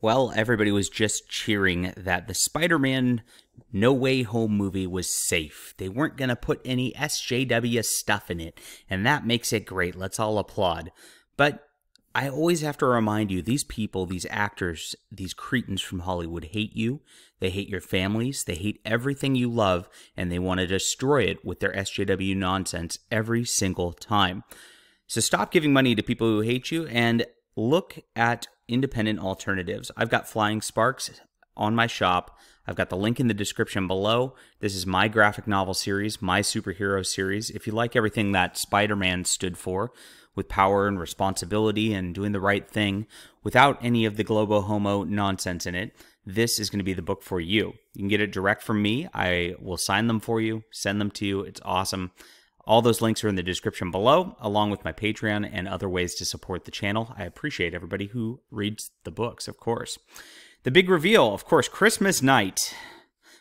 Well, everybody was just cheering that the Spider Man No Way Home movie was safe. They weren't going to put any SJW stuff in it, and that makes it great. Let's all applaud. But I always have to remind you these people, these actors, these cretins from Hollywood hate you. They hate your families. They hate everything you love, and they want to destroy it with their SJW nonsense every single time. So stop giving money to people who hate you and look at independent alternatives. I've got Flying Sparks on my shop. I've got the link in the description below. This is my graphic novel series, my superhero series. If you like everything that Spider Man stood for, with power and responsibility and doing the right thing without any of the globo homo nonsense in it, this is going to be the book for you. You can get it direct from me. I will sign them for you, send them to you. It's awesome. All those links are in the description below, along with my Patreon and other ways to support the channel. I appreciate everybody who reads the books, of course. The big reveal, of course, Christmas night.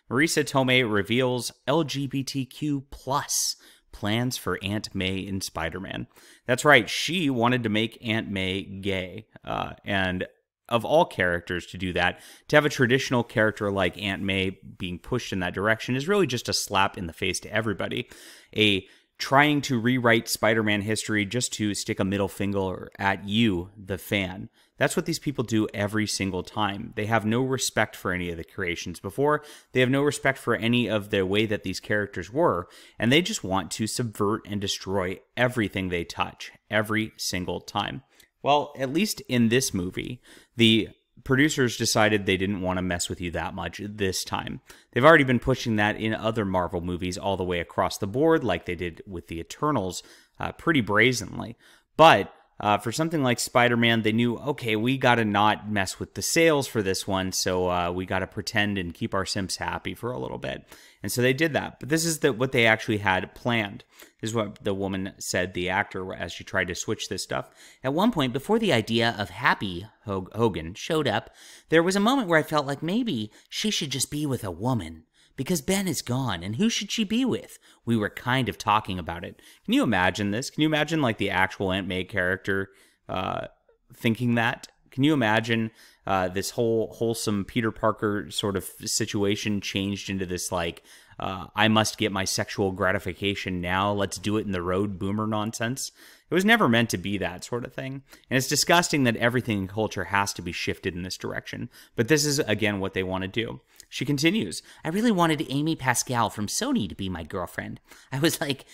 Marisa Tomei reveals LGBTQ plus plans for Aunt May in Spider-Man. That's right, she wanted to make Aunt May gay, uh, and of all characters to do that, to have a traditional character like Aunt May being pushed in that direction is really just a slap in the face to everybody. A trying to rewrite Spider Man history just to stick a middle finger at you, the fan. That's what these people do every single time. They have no respect for any of the creations before, they have no respect for any of the way that these characters were, and they just want to subvert and destroy everything they touch every single time. Well, at least in this movie, the producers decided they didn't want to mess with you that much this time. They've already been pushing that in other Marvel movies all the way across the board, like they did with the Eternals uh, pretty brazenly. But uh, for something like Spider Man, they knew, okay, we got to not mess with the sales for this one, so uh, we got to pretend and keep our Sims happy for a little bit. And so they did that. But this is the, what they actually had planned. This is what the woman said, the actor, as she tried to switch this stuff. At one point, before the idea of Happy Hogan showed up, there was a moment where I felt like maybe she should just be with a woman because Ben is gone and who should she be with? We were kind of talking about it. Can you imagine this? Can you imagine like the actual Aunt May character uh, thinking that? Can you imagine uh, this whole wholesome Peter Parker sort of situation changed into this like uh, I must get my sexual gratification now. Let's do it in the road boomer nonsense. It was never meant to be that sort of thing. And it's disgusting that everything in culture has to be shifted in this direction. But this is, again, what they want to do. She continues I really wanted Amy Pascal from Sony to be my girlfriend. I was like,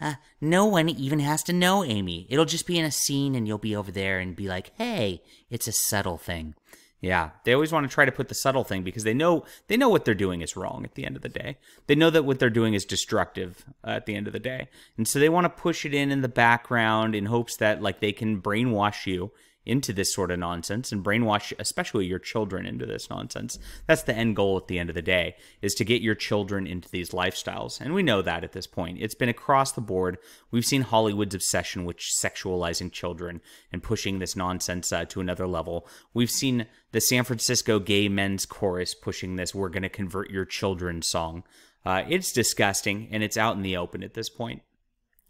uh, no one even has to know Amy. It'll just be in a scene and you'll be over there and be like, hey, it's a subtle thing. Yeah, they always want to try to put the subtle thing because they know they know what they're doing is wrong at the end of the day. They know that what they're doing is destructive uh, at the end of the day, and so they want to push it in in the background in hopes that like they can brainwash you into this sort of nonsense and brainwash especially your children into this nonsense that's the end goal at the end of the day is to get your children into these lifestyles and we know that at this point it's been across the board we've seen hollywood's obsession with sexualizing children and pushing this nonsense uh, to another level we've seen the san francisco gay men's chorus pushing this we're going to convert your children song uh, it's disgusting and it's out in the open at this point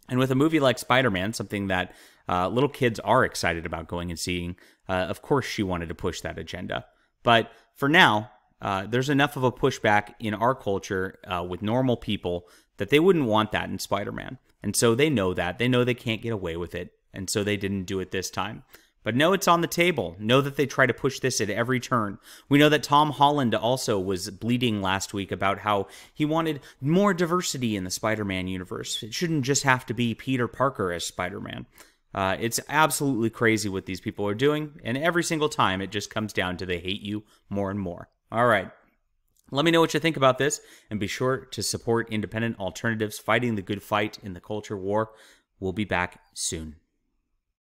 and with a movie like Spider Man, something that uh, little kids are excited about going and seeing, uh, of course she wanted to push that agenda. But for now, uh, there's enough of a pushback in our culture uh, with normal people that they wouldn't want that in Spider Man. And so they know that. They know they can't get away with it. And so they didn't do it this time. But know it's on the table. Know that they try to push this at every turn. We know that Tom Holland also was bleeding last week about how he wanted more diversity in the Spider Man universe. It shouldn't just have to be Peter Parker as Spider Man. Uh, it's absolutely crazy what these people are doing, and every single time it just comes down to they hate you more and more. All right. Let me know what you think about this, and be sure to support independent alternatives fighting the good fight in the culture war. We'll be back soon.